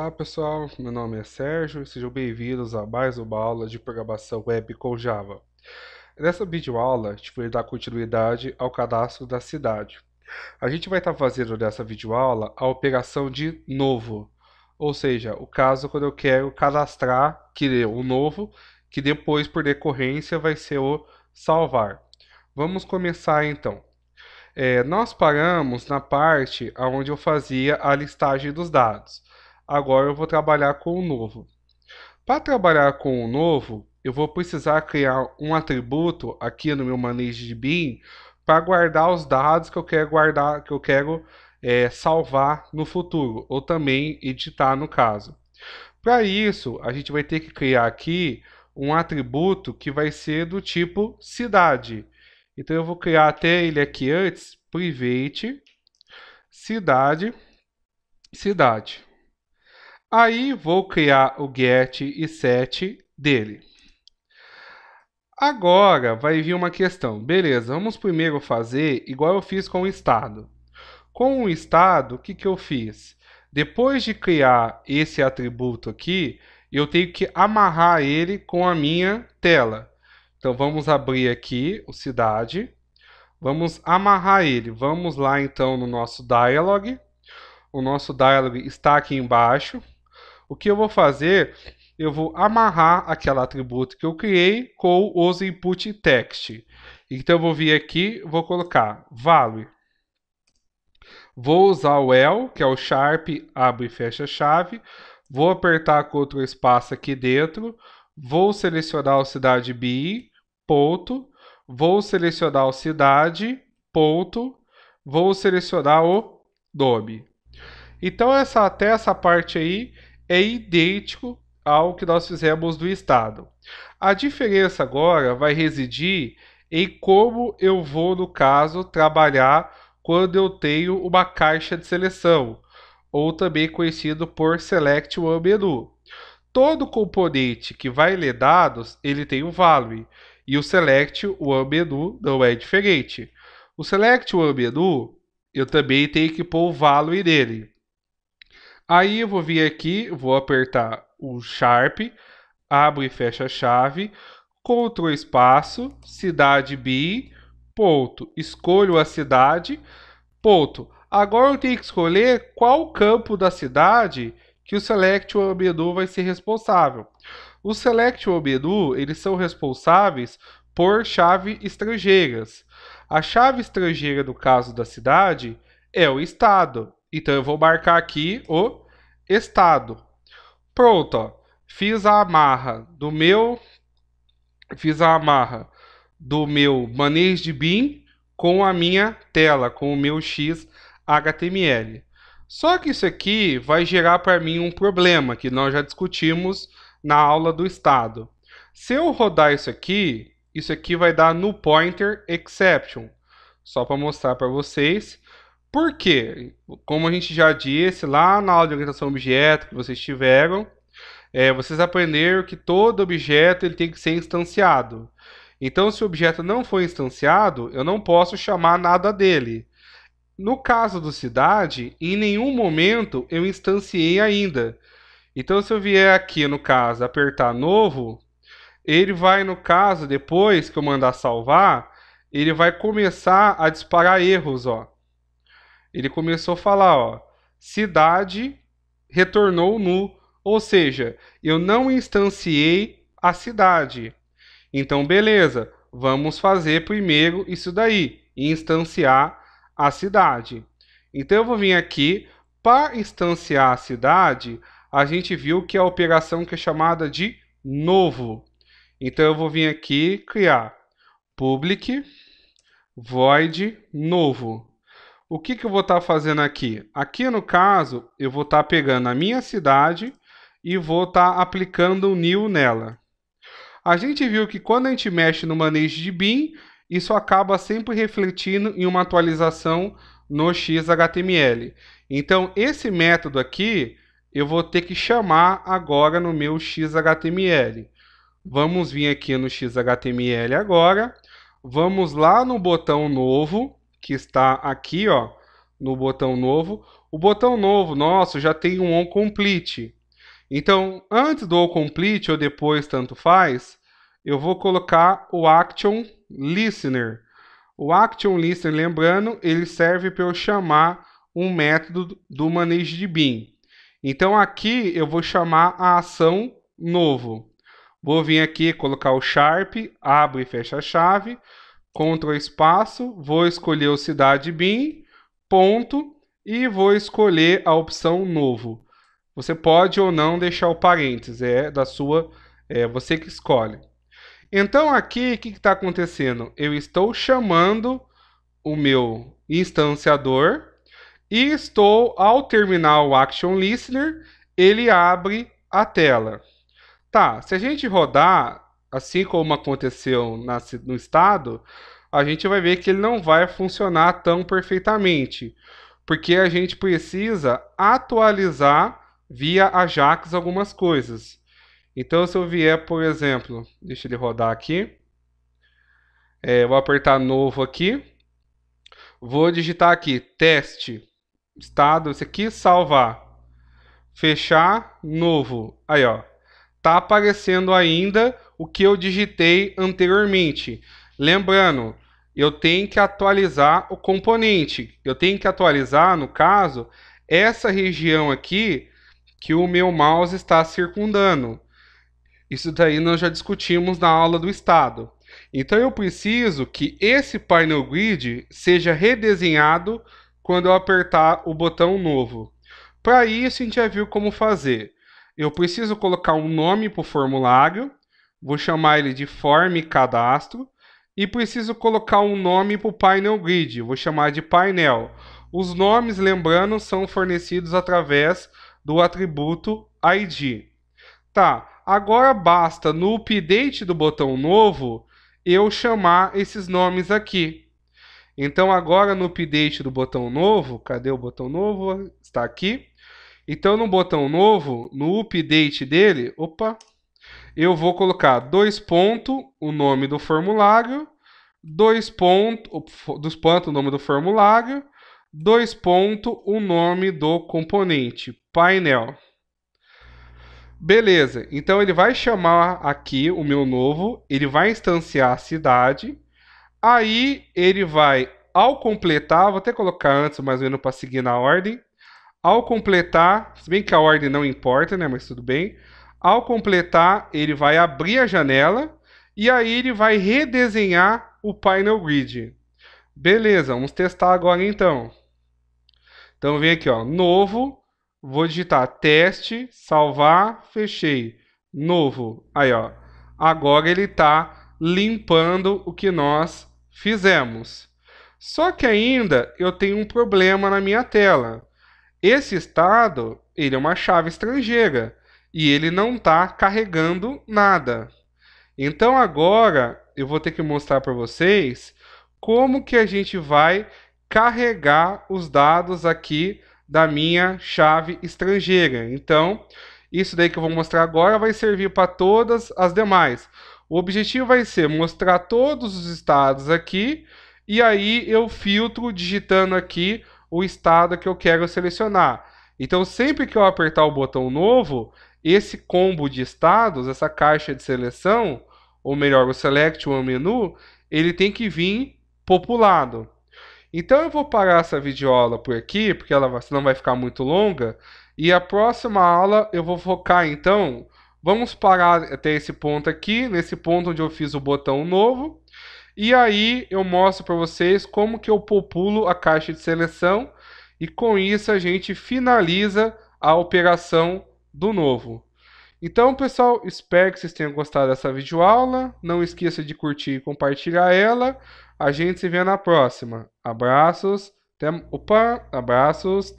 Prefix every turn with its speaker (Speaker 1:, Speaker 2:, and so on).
Speaker 1: Olá pessoal, meu nome é Sérgio e sejam bem-vindos a mais uma aula de programação web com Java. Nessa videoaula, a gente vai dar continuidade ao cadastro da cidade. A gente vai estar fazendo nessa videoaula a operação de novo, ou seja, o caso quando eu quero cadastrar que o novo, que depois por decorrência vai ser o salvar. Vamos começar então. É, nós paramos na parte onde eu fazia a listagem dos dados agora eu vou trabalhar com o novo. Para trabalhar com o novo, eu vou precisar criar um atributo aqui no meu Manage de bin para guardar os dados que eu quero guardar, que eu quero é, salvar no futuro ou também editar no caso. Para isso, a gente vai ter que criar aqui um atributo que vai ser do tipo cidade. Então eu vou criar até ele aqui antes, private cidade cidade. Aí vou criar o get e set dele. Agora vai vir uma questão. Beleza, vamos primeiro fazer igual eu fiz com o estado. Com o estado, o que, que eu fiz? Depois de criar esse atributo aqui, eu tenho que amarrar ele com a minha tela. Então vamos abrir aqui o cidade. Vamos amarrar ele. Vamos lá então no nosso dialog. O nosso dialog está aqui embaixo. O que eu vou fazer, eu vou amarrar aquele atributo que eu criei com os input text. Então eu vou vir aqui, vou colocar value. Vou usar o el, que é o sharp, abre e fecha a chave. Vou apertar Ctrl espaço aqui dentro. Vou selecionar o cidade bi, ponto. Vou selecionar o cidade, ponto. Vou selecionar o nome. Então essa até essa parte aí é idêntico ao que nós fizemos do estado. A diferença agora vai residir em como eu vou, no caso, trabalhar quando eu tenho uma caixa de seleção, ou também conhecido por Select One Menu. Todo componente que vai ler dados, ele tem um value, e o Select One Menu não é diferente. O Select One Menu, eu também tenho que pôr o value nele. Aí eu vou vir aqui, vou apertar o Sharp, abro e fecha a chave, Ctrl espaço, cidade B, ponto, escolho a cidade, ponto. Agora eu tenho que escolher qual campo da cidade que o Select obedu vai ser responsável. O Select obedu eles são responsáveis por chaves estrangeiras. A chave estrangeira, no caso da cidade, é o estado. Então eu vou marcar aqui o estado. Pronto, ó. fiz a amarra do meu fiz a amarra do meu manejo de BIM com a minha tela, com o meu X HTML. Só que isso aqui vai gerar para mim um problema que nós já discutimos na aula do estado. Se eu rodar isso aqui, isso aqui vai dar no pointer exception. Só para mostrar para vocês, por quê? Como a gente já disse lá na aula de orientação objeto que vocês tiveram, é, vocês aprenderam que todo objeto ele tem que ser instanciado. Então, se o objeto não for instanciado, eu não posso chamar nada dele. No caso do cidade, em nenhum momento eu instanciei ainda. Então, se eu vier aqui, no caso, apertar novo, ele vai, no caso, depois que eu mandar salvar, ele vai começar a disparar erros, ó. Ele começou a falar, ó, cidade retornou nu, ou seja, eu não instanciei a cidade. Então, beleza, vamos fazer primeiro isso daí, instanciar a cidade. Então, eu vou vir aqui, para instanciar a cidade, a gente viu que é a operação que é chamada de novo. Então, eu vou vir aqui criar public void novo. O que, que eu vou estar tá fazendo aqui? Aqui no caso, eu vou estar tá pegando a minha cidade e vou estar tá aplicando o new nela. A gente viu que quando a gente mexe no manejo de BIM, isso acaba sempre refletindo em uma atualização no XHTML. Então, esse método aqui, eu vou ter que chamar agora no meu XHTML. Vamos vir aqui no XHTML agora, vamos lá no botão novo, que está aqui, ó, no botão novo. O botão novo nosso já tem um on complete. Então, antes do on complete ou depois, tanto faz, eu vou colocar o action listener. O action listener, lembrando, ele serve para eu chamar um método do manejo de BIM. Então, aqui eu vou chamar a ação novo. Vou vir aqui colocar o sharp, abre e fecha a chave. Ctrl espaço, vou escolher o Cidade BIM, ponto, e vou escolher a opção novo. Você pode ou não deixar o parênteses, é da sua, é você que escolhe. Então aqui, o que está acontecendo? Eu estou chamando o meu instanciador e estou, ao terminar o Action Listener, ele abre a tela. Tá, se a gente rodar, assim como aconteceu na, no estado, a gente vai ver que ele não vai funcionar tão perfeitamente, porque a gente precisa atualizar via Ajax algumas coisas. Então, se eu vier, por exemplo, deixa ele rodar aqui, é, vou apertar novo aqui, vou digitar aqui teste, estado, esse aqui, salvar, fechar, novo, aí ó, tá aparecendo ainda o que eu digitei anteriormente. Lembrando, eu tenho que atualizar o componente. Eu tenho que atualizar, no caso, essa região aqui que o meu mouse está circundando. Isso daí nós já discutimos na aula do estado. Então eu preciso que esse painel grid seja redesenhado quando eu apertar o botão novo. Para isso a gente já viu como fazer. Eu preciso colocar um nome para o formulário, Vou chamar ele de form cadastro e preciso colocar um nome para o painel grid. Vou chamar de painel. Os nomes, lembrando, são fornecidos através do atributo ID. Tá, agora basta no update do botão novo eu chamar esses nomes aqui. Então agora no update do botão novo, cadê o botão novo? Está aqui. Então no botão novo, no update dele, opa, eu vou colocar dois pontos o nome do formulário, dois pontos dos pontos o nome do formulário, dois pontos o nome do componente painel. Beleza, então ele vai chamar aqui o meu novo, ele vai instanciar a cidade, aí ele vai, ao completar, vou até colocar antes mais ou menos para seguir na ordem, ao completar, se bem que a ordem não importa, né, mas tudo bem, ao completar, ele vai abrir a janela e aí ele vai redesenhar o panel grid. Beleza, vamos testar agora então. Então vem aqui, ó, novo, vou digitar teste, salvar, fechei, novo. Aí, ó, agora ele está limpando o que nós fizemos. Só que ainda eu tenho um problema na minha tela. Esse estado, ele é uma chave estrangeira e ele não está carregando nada. Então agora eu vou ter que mostrar para vocês como que a gente vai carregar os dados aqui da minha chave estrangeira. Então, isso daí que eu vou mostrar agora vai servir para todas as demais. O objetivo vai ser mostrar todos os estados aqui e aí eu filtro digitando aqui o estado que eu quero selecionar. Então, sempre que eu apertar o botão novo, esse combo de estados, essa caixa de seleção, ou melhor, o select one menu, ele tem que vir populado. Então eu vou parar essa videoaula por aqui, porque ela senão vai ficar muito longa, e a próxima aula eu vou focar então, vamos parar até esse ponto aqui, nesse ponto onde eu fiz o botão novo, e aí eu mostro para vocês como que eu populo a caixa de seleção, e com isso a gente finaliza a operação do novo. Então, pessoal, espero que vocês tenham gostado dessa videoaula. Não esqueça de curtir e compartilhar ela. A gente se vê na próxima. Abraços. Até... Opa, abraços.